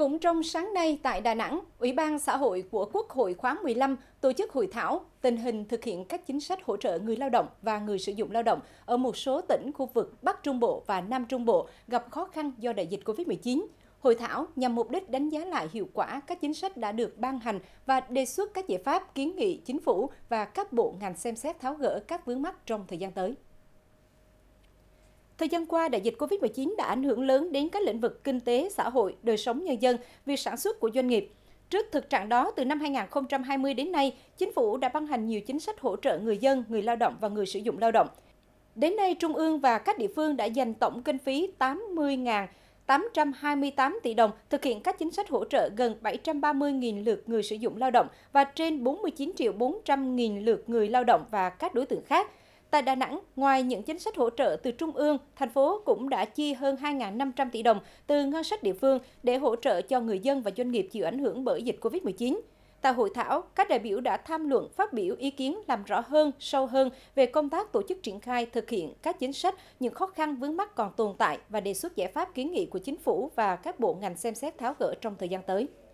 Cũng trong sáng nay tại Đà Nẵng, Ủy ban xã hội của Quốc hội khóa 15 tổ chức hội thảo tình hình thực hiện các chính sách hỗ trợ người lao động và người sử dụng lao động ở một số tỉnh khu vực Bắc Trung Bộ và Nam Trung Bộ gặp khó khăn do đại dịch COVID-19. Hội thảo nhằm mục đích đánh giá lại hiệu quả các chính sách đã được ban hành và đề xuất các giải pháp kiến nghị chính phủ và các bộ ngành xem xét tháo gỡ các vướng mắc trong thời gian tới. Thời gian qua, đại dịch COVID-19 đã ảnh hưởng lớn đến các lĩnh vực kinh tế, xã hội, đời sống nhân dân, việc sản xuất của doanh nghiệp. Trước thực trạng đó, từ năm 2020 đến nay, chính phủ đã ban hành nhiều chính sách hỗ trợ người dân, người lao động và người sử dụng lao động. Đến nay, Trung ương và các địa phương đã dành tổng kinh phí 80.828 tỷ đồng thực hiện các chính sách hỗ trợ gần 730.000 lượt người sử dụng lao động và trên 49 400.000 lượt người lao động và các đối tượng khác – Tại Đà Nẵng, ngoài những chính sách hỗ trợ từ Trung ương, thành phố cũng đã chi hơn 2.500 tỷ đồng từ ngân sách địa phương để hỗ trợ cho người dân và doanh nghiệp chịu ảnh hưởng bởi dịch COVID-19. Tại hội thảo, các đại biểu đã tham luận phát biểu ý kiến làm rõ hơn, sâu hơn về công tác tổ chức triển khai thực hiện các chính sách, những khó khăn vướng mắc còn tồn tại và đề xuất giải pháp kiến nghị của chính phủ và các bộ ngành xem xét tháo gỡ trong thời gian tới.